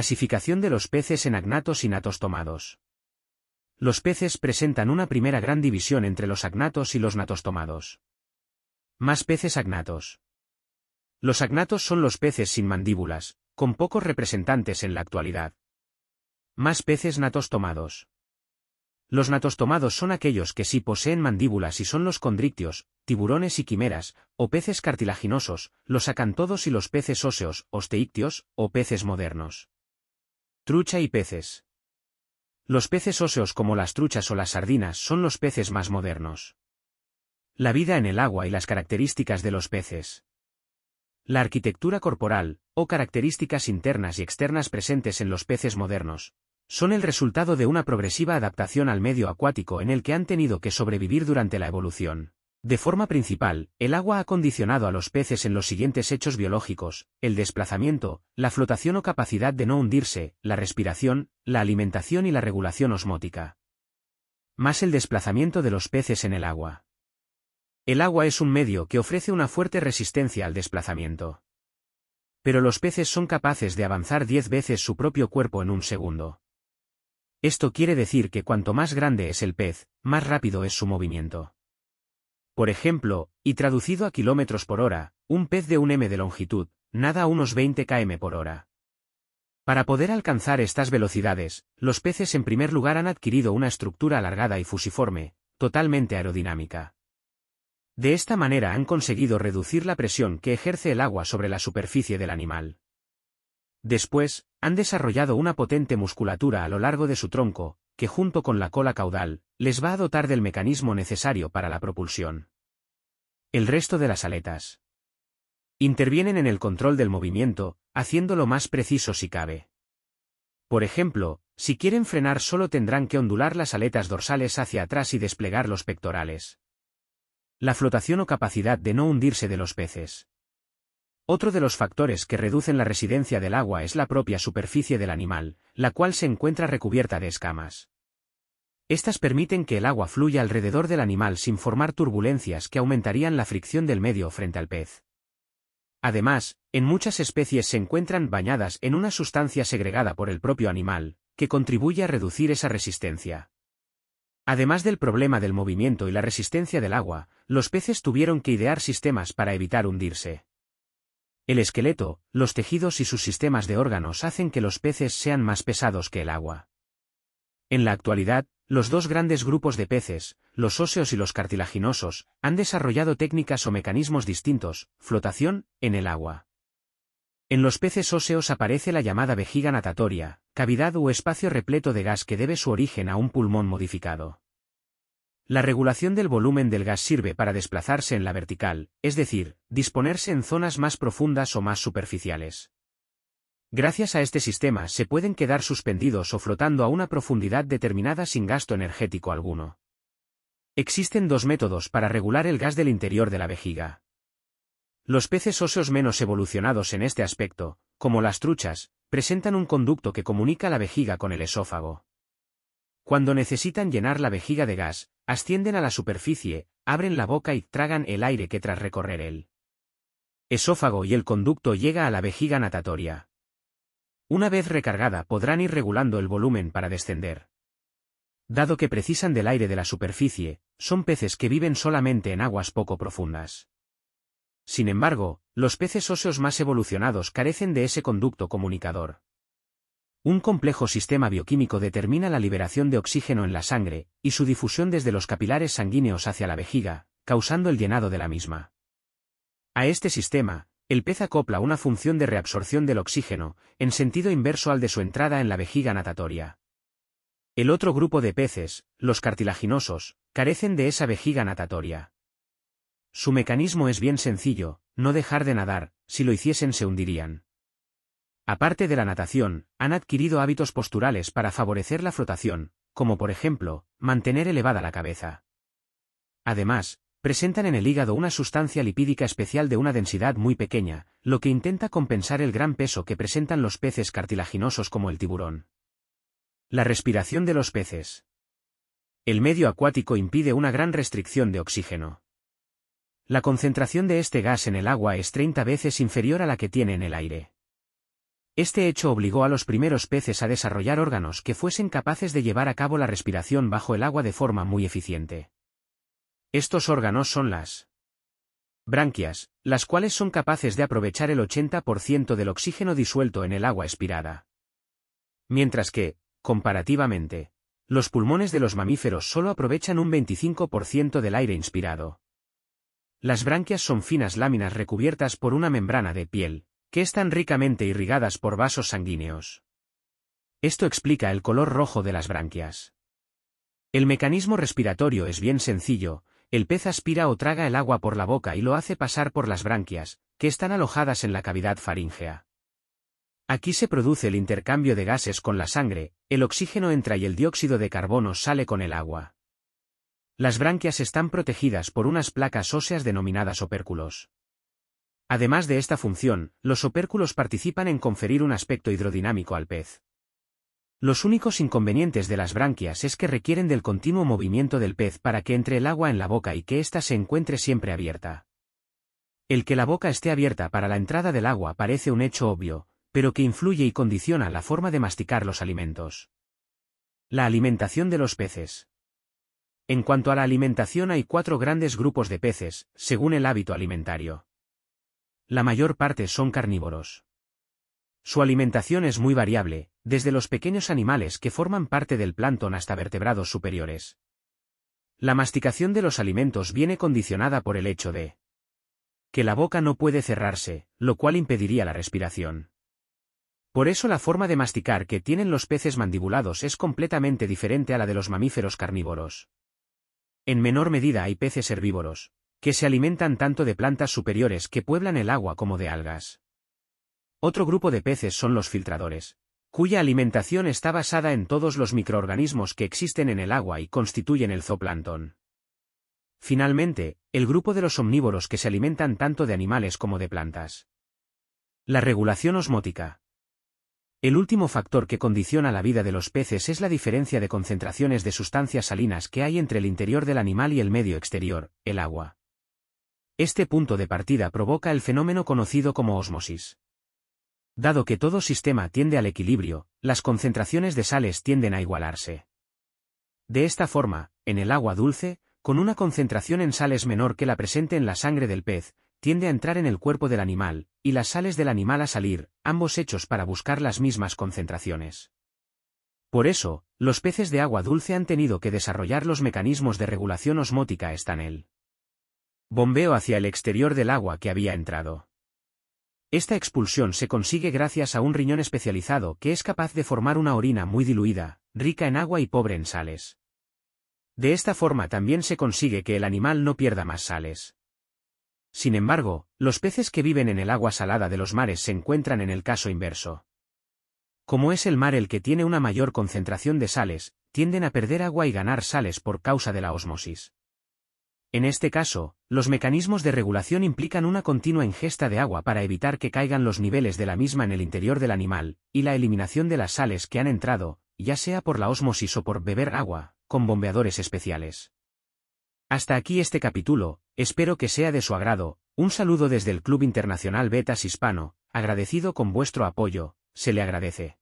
Clasificación de los peces en agnatos y natostomados. Los peces presentan una primera gran división entre los agnatos y los natostomados. Más peces agnatos. Los agnatos son los peces sin mandíbulas, con pocos representantes en la actualidad. Más peces natostomados. Los natostomados son aquellos que sí poseen mandíbulas y son los condrictios, tiburones y quimeras, o peces cartilaginosos, los acantodos y los peces óseos, osteíctios, o peces modernos. Trucha y peces. Los peces óseos como las truchas o las sardinas son los peces más modernos. La vida en el agua y las características de los peces. La arquitectura corporal, o características internas y externas presentes en los peces modernos, son el resultado de una progresiva adaptación al medio acuático en el que han tenido que sobrevivir durante la evolución. De forma principal, el agua ha condicionado a los peces en los siguientes hechos biológicos, el desplazamiento, la flotación o capacidad de no hundirse, la respiración, la alimentación y la regulación osmótica. Más el desplazamiento de los peces en el agua. El agua es un medio que ofrece una fuerte resistencia al desplazamiento. Pero los peces son capaces de avanzar 10 veces su propio cuerpo en un segundo. Esto quiere decir que cuanto más grande es el pez, más rápido es su movimiento por ejemplo, y traducido a kilómetros por hora, un pez de un m de longitud, nada a unos 20 km por hora. Para poder alcanzar estas velocidades, los peces en primer lugar han adquirido una estructura alargada y fusiforme, totalmente aerodinámica. De esta manera han conseguido reducir la presión que ejerce el agua sobre la superficie del animal. Después, han desarrollado una potente musculatura a lo largo de su tronco, que junto con la cola caudal, les va a dotar del mecanismo necesario para la propulsión. El resto de las aletas intervienen en el control del movimiento, haciéndolo más preciso si cabe. Por ejemplo, si quieren frenar solo tendrán que ondular las aletas dorsales hacia atrás y desplegar los pectorales. La flotación o capacidad de no hundirse de los peces. Otro de los factores que reducen la residencia del agua es la propia superficie del animal, la cual se encuentra recubierta de escamas. Estas permiten que el agua fluya alrededor del animal sin formar turbulencias que aumentarían la fricción del medio frente al pez. Además, en muchas especies se encuentran bañadas en una sustancia segregada por el propio animal, que contribuye a reducir esa resistencia. Además del problema del movimiento y la resistencia del agua, los peces tuvieron que idear sistemas para evitar hundirse. El esqueleto, los tejidos y sus sistemas de órganos hacen que los peces sean más pesados que el agua. En la actualidad, los dos grandes grupos de peces, los óseos y los cartilaginosos, han desarrollado técnicas o mecanismos distintos, flotación, en el agua. En los peces óseos aparece la llamada vejiga natatoria, cavidad o espacio repleto de gas que debe su origen a un pulmón modificado. La regulación del volumen del gas sirve para desplazarse en la vertical, es decir, disponerse en zonas más profundas o más superficiales. Gracias a este sistema se pueden quedar suspendidos o flotando a una profundidad determinada sin gasto energético alguno. Existen dos métodos para regular el gas del interior de la vejiga. Los peces óseos menos evolucionados en este aspecto, como las truchas, presentan un conducto que comunica la vejiga con el esófago. Cuando necesitan llenar la vejiga de gas, ascienden a la superficie, abren la boca y tragan el aire que tras recorrer el esófago y el conducto llega a la vejiga natatoria. Una vez recargada podrán ir regulando el volumen para descender. Dado que precisan del aire de la superficie, son peces que viven solamente en aguas poco profundas. Sin embargo, los peces óseos más evolucionados carecen de ese conducto comunicador. Un complejo sistema bioquímico determina la liberación de oxígeno en la sangre y su difusión desde los capilares sanguíneos hacia la vejiga, causando el llenado de la misma. A este sistema, el pez acopla una función de reabsorción del oxígeno, en sentido inverso al de su entrada en la vejiga natatoria. El otro grupo de peces, los cartilaginosos, carecen de esa vejiga natatoria. Su mecanismo es bien sencillo, no dejar de nadar, si lo hiciesen se hundirían. Aparte de la natación, han adquirido hábitos posturales para favorecer la flotación, como por ejemplo, mantener elevada la cabeza. Además, presentan en el hígado una sustancia lipídica especial de una densidad muy pequeña, lo que intenta compensar el gran peso que presentan los peces cartilaginosos como el tiburón. La respiración de los peces. El medio acuático impide una gran restricción de oxígeno. La concentración de este gas en el agua es 30 veces inferior a la que tiene en el aire. Este hecho obligó a los primeros peces a desarrollar órganos que fuesen capaces de llevar a cabo la respiración bajo el agua de forma muy eficiente. Estos órganos son las branquias, las cuales son capaces de aprovechar el 80% del oxígeno disuelto en el agua expirada. Mientras que, comparativamente, los pulmones de los mamíferos solo aprovechan un 25% del aire inspirado. Las branquias son finas láminas recubiertas por una membrana de piel, que están ricamente irrigadas por vasos sanguíneos. Esto explica el color rojo de las branquias. El mecanismo respiratorio es bien sencillo, el pez aspira o traga el agua por la boca y lo hace pasar por las branquias, que están alojadas en la cavidad faríngea. Aquí se produce el intercambio de gases con la sangre, el oxígeno entra y el dióxido de carbono sale con el agua. Las branquias están protegidas por unas placas óseas denominadas opérculos. Además de esta función, los opérculos participan en conferir un aspecto hidrodinámico al pez. Los únicos inconvenientes de las branquias es que requieren del continuo movimiento del pez para que entre el agua en la boca y que ésta se encuentre siempre abierta. El que la boca esté abierta para la entrada del agua parece un hecho obvio, pero que influye y condiciona la forma de masticar los alimentos. La alimentación de los peces. En cuanto a la alimentación hay cuatro grandes grupos de peces, según el hábito alimentario. La mayor parte son carnívoros. Su alimentación es muy variable, desde los pequeños animales que forman parte del plancton hasta vertebrados superiores. La masticación de los alimentos viene condicionada por el hecho de que la boca no puede cerrarse, lo cual impediría la respiración. Por eso la forma de masticar que tienen los peces mandibulados es completamente diferente a la de los mamíferos carnívoros. En menor medida hay peces herbívoros, que se alimentan tanto de plantas superiores que pueblan el agua como de algas. Otro grupo de peces son los filtradores, cuya alimentación está basada en todos los microorganismos que existen en el agua y constituyen el zooplancton. Finalmente, el grupo de los omnívoros que se alimentan tanto de animales como de plantas. La regulación osmótica. El último factor que condiciona la vida de los peces es la diferencia de concentraciones de sustancias salinas que hay entre el interior del animal y el medio exterior, el agua. Este punto de partida provoca el fenómeno conocido como osmosis. Dado que todo sistema tiende al equilibrio, las concentraciones de sales tienden a igualarse. De esta forma, en el agua dulce, con una concentración en sales menor que la presente en la sangre del pez, tiende a entrar en el cuerpo del animal, y las sales del animal a salir, ambos hechos para buscar las mismas concentraciones. Por eso, los peces de agua dulce han tenido que desarrollar los mecanismos de regulación osmótica estanel. Bombeo hacia el exterior del agua que había entrado. Esta expulsión se consigue gracias a un riñón especializado que es capaz de formar una orina muy diluida, rica en agua y pobre en sales. De esta forma también se consigue que el animal no pierda más sales. Sin embargo, los peces que viven en el agua salada de los mares se encuentran en el caso inverso. Como es el mar el que tiene una mayor concentración de sales, tienden a perder agua y ganar sales por causa de la osmosis. En este caso, los mecanismos de regulación implican una continua ingesta de agua para evitar que caigan los niveles de la misma en el interior del animal, y la eliminación de las sales que han entrado, ya sea por la osmosis o por beber agua, con bombeadores especiales. Hasta aquí este capítulo, espero que sea de su agrado, un saludo desde el Club Internacional Betas Hispano, agradecido con vuestro apoyo, se le agradece.